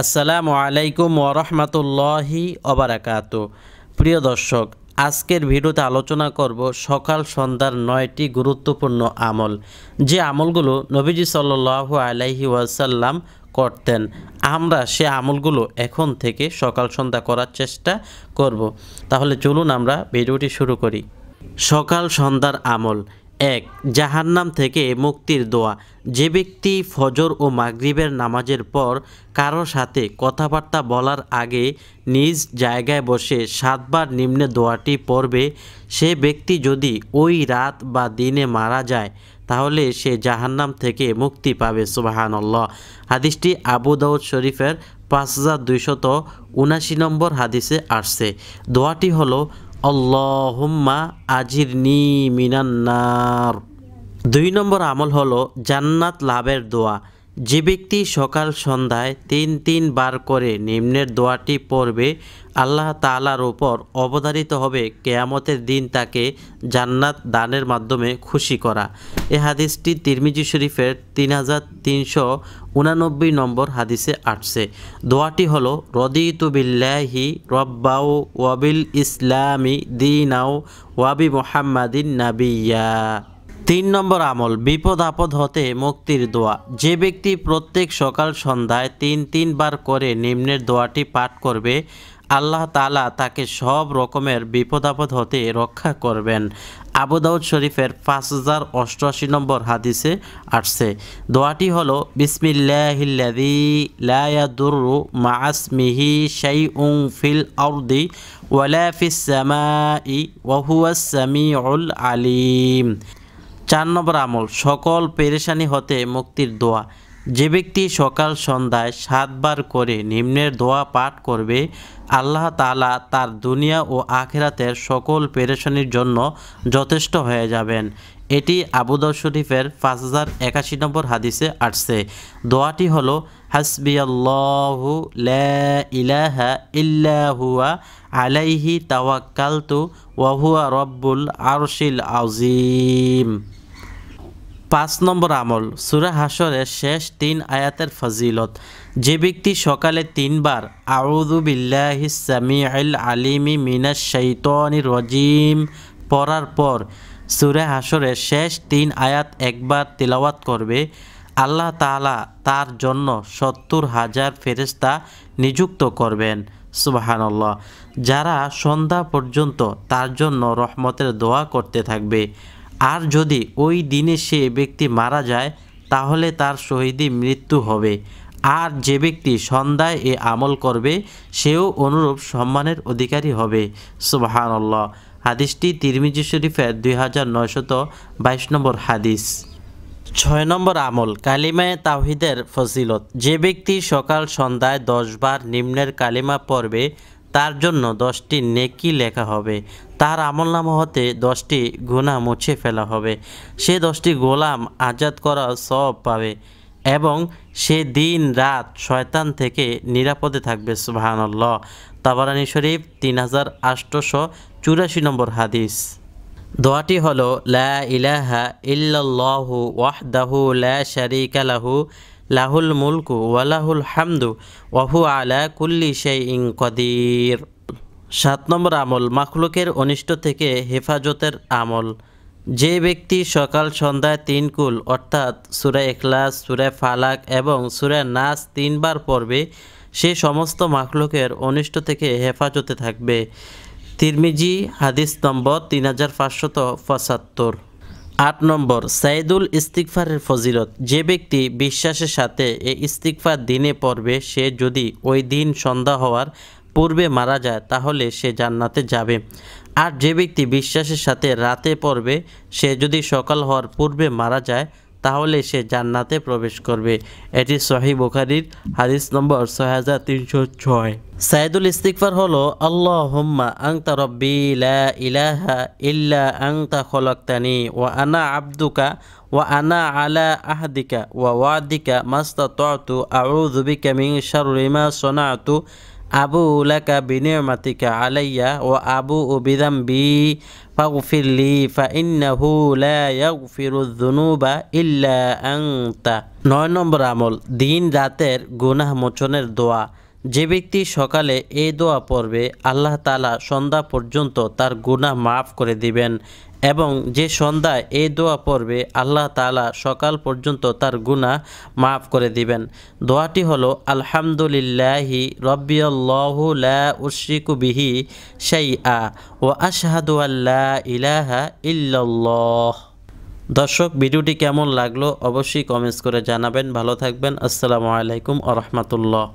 আসসালামু আলাইকুম ওরহমতুল্লাহি অবরাকাত প্রিয় দর্শক আজকের ভিডিওতে আলোচনা করব সকাল সন্ধ্যার নয়টি গুরুত্বপূর্ণ আমল যে আমলগুলো নবীজি সাল্লাহ আলাইহি ওয়াসাল্লাম করতেন আমরা সে আমলগুলো এখন থেকে সকাল সন্ধ্যা করার চেষ্টা করব তাহলে চলুন আমরা ভিডিওটি শুরু করি সকাল সন্ধ্যার আমল এক জাহান্নাম থেকে মুক্তির দোয়া যে ব্যক্তি ফজর ও মাগরিবের নামাজের পর কারো সাথে কথাবার্তা বলার আগে নিজ জায়গায় বসে সাতবার নিম্নে দোয়াটি পড়বে সে ব্যক্তি যদি ওই রাত বা দিনে মারা যায় তাহলে সে জাহান্নাম থেকে মুক্তি পাবে সুবাহানল্লাহ হাদিসটি আবু দাউদ শরীফের পাঁচ হাজার দুইশত উনাশি নম্বর হাদিসে আসছে দোয়াটি হলো আল্লাহুম্মা আজির নি মিনান্নার দুই নম্বর আমল হলো জান্নাত লাভের দোয়া যে ব্যক্তি সকাল সন্ধ্যায় তিন তিন বার করে নিম্নের দোয়াটি পড়বে আল্লাহ তালার ওপর অবধারিত হবে কেয়ামতের দিন তাকে জান্নাত দানের মাধ্যমে খুশি করা এ হাদিসটি তিরমিজি শরীফের তিন হাজার তিনশো উনানব্বই নম্বর হাদিসে আটছে দোয়াটি হল রদি বিল্লাহি রব্বাও ওয়াবিল ইসলামি দিনাও ওয়াবি মোহাম্মাদিন নাবিয়া তিন নম্বর আমল বিপদ আপদ হতে মুক্তির দোয়া যে ব্যক্তি প্রত্যেক সকাল সন্ধ্যায় তিন তিনবার করে নিম্নের দোয়াটি পাঠ করবে আল্লাহ তালা তাকে সব রকমের বিপদ আপদ হতে রক্ষা করবেন আবুদাউদ শরীফের পাঁচ হাজার অষ্টআশি নম্বর হাদিসে আসছে দোয়াটি হলো বিসমিল্লাহিল্লাদি লায়াদুরু মাসমিহি শাই উং ফিল আউদি ওয়ালাফিসামাই উল আলিম চার নম্বর আমল সকল পেরেশানি হতে মুক্তির দোয়া যে ব্যক্তি সকাল সন্ধ্যায় সাতবার করে নিম্নের দোয়া পাঠ করবে আল্লাহ তালা তার দুনিয়া ও আখেরাতের সকল পেরেশানির জন্য যথেষ্ট হয়ে যাবেন এটি আবুদ শরীফের পাঁচ হাজার একাশি নম্বর হাদিসে আসছে দোয়াটি হল হাসবিয়াল্লাহু ইলাহা ইল্লাহুয়া আলাইহি তাওয়াকালতু ওয়াহুয়া রব্বুল আরশিল আজিম পাঁচ নম্বর আমল সুরা হাসরের শেষ তিন আয়াতের ফজিলত যে ব্যক্তি সকালে তিনবার আউদুবিল্লাহিসামি আল আলিমি মিনাস শৈতনির রজিম পড়ার পর সুরে হাসরের শেষ তিন আয়াত একবার তেলাওয়াত করবে আল্লাহ তালা তার জন্য সত্তর হাজার ফেরিস্তা নিযুক্ত করবেন সুবাহানল্লাহ যারা সন্ধ্যা পর্যন্ত তার জন্য রহমতের দোয়া করতে থাকবে আর যদি ওই দিনে সে ব্যক্তি মারা যায় তাহলে তার শহীদি মৃত্যু হবে আর যে ব্যক্তি সন্ধ্যায় এ আমল করবে সেও অনুরূপ সম্মানের অধিকারী হবে সুবাহানল্লাহ হাদিসটি তিরমিজি শরীফের দুই হাজার নয়শত বাইশ নম্বর হাদিস ছয় নম্বর আমল কালিমায় তাহিদের ফজিলত যে ব্যক্তি সকাল সন্ধ্যায় দশবার নিম্নের কালিমা পড়বে তার জন্য দশটি নেকি লেখা হবে তার আমল নাম হতে দশটি গুণা মুছে ফেলা হবে সে দশটি গোলাম আজাদ করা সব পাবে এবং সে দিন রাত শয়তান থেকে নিরাপদে থাকবে সুবাহানল্লাহ তাবারানি শরীফ তিন হাজার আষ্টশো চুরাশি নম্বর হাদিস দোয়াটি হলো লা ইলাহা ইল্লাল্লাহু ওয়াহদাহু লা শারিকা লাহু লাহুল মুলকু ওয়ালাহুল হামদু ওয়াহু আলা কুল্লি সেই ইং কদির সাত নম্বর আমল মাখলুকের অনিষ্ট থেকে হেফাজতের আমল যে ব্যক্তি সকাল সন্ধ্যায় তিন কুল অর্থাৎ সুরে এখলাস সুরে ফালাক এবং সুরে নাস তিনবার পড়বে সে সমস্ত মাখলুকের অনিষ্ট থেকে হেফাজতে থাকবে তিরমিজি হাদিস নম্বর তিন হাজার পাঁচশত পঁচাত্তর আট নম্বর সাইদুল ইস্তিকফারের ফজিলত যে ব্যক্তি বিশ্বাসের সাথে এ ইস্তিকফার দিনে পড়বে সে যদি ওই দিন সন্ধ্যা হওয়ার পূর্বে মারা যায় তাহলে সে জান্নাতে যাবে আর যে ব্যক্তি বিশ্বাসের সাথে রাতে পড়বে সে যদি সকাল হওয়ার পূর্বে মারা যায় তাহলে সে জান্নাতে প্রবেশ করবে এটি শহী বুখারির হাদিস নম্বর ছয় হাজার তিনশো ছয় সাইদুল ইস্তিকফার হল আল্লাহ হুম্মা আংতা রব্বি ইলাহা ইল্লা আংতা খলকানি ও আনা আব্দুকা ও আনা আলা আহদিকা ওয়াদিকা মাস্তা তু আউজুবি কামিং সারুরিমা সোনা আবু উলাকা বিনিয়মাতিকা আলাইয়া ও আবু ও বিদাম্বি ফাগফিরলি ফা ইন্নাহু লা ইয়াগফিরু যুনুবা ইল্লা আনতা নয় নম্বর আমল দিন রাতের গুনাহ মোচনের দোয়া যে ব্যক্তি সকালে এই দোয়া পড়বে আল্লাহ তালা সন্ধ্যা পর্যন্ত তার গুণা মাফ করে দিবেন এবং যে সন্ধ্যায় এই দোয়া পড়বে আল্লাহ তালা সকাল পর্যন্ত তার গুণা মাফ করে দিবেন দোয়াটি হলো আলহামদুলিল্লাহি রব্বিয়ল্লাহু লা উশরিকু বিহি আ ওয়া আশহাদু আল্লাহ ইলাহা ইল্লাল্লাহ দর্শক ভিডিওটি কেমন লাগলো অবশ্যই কমেন্টস করে জানাবেন ভালো থাকবেন আসসালামু আলাইকুম আ রহমতুল্লাহ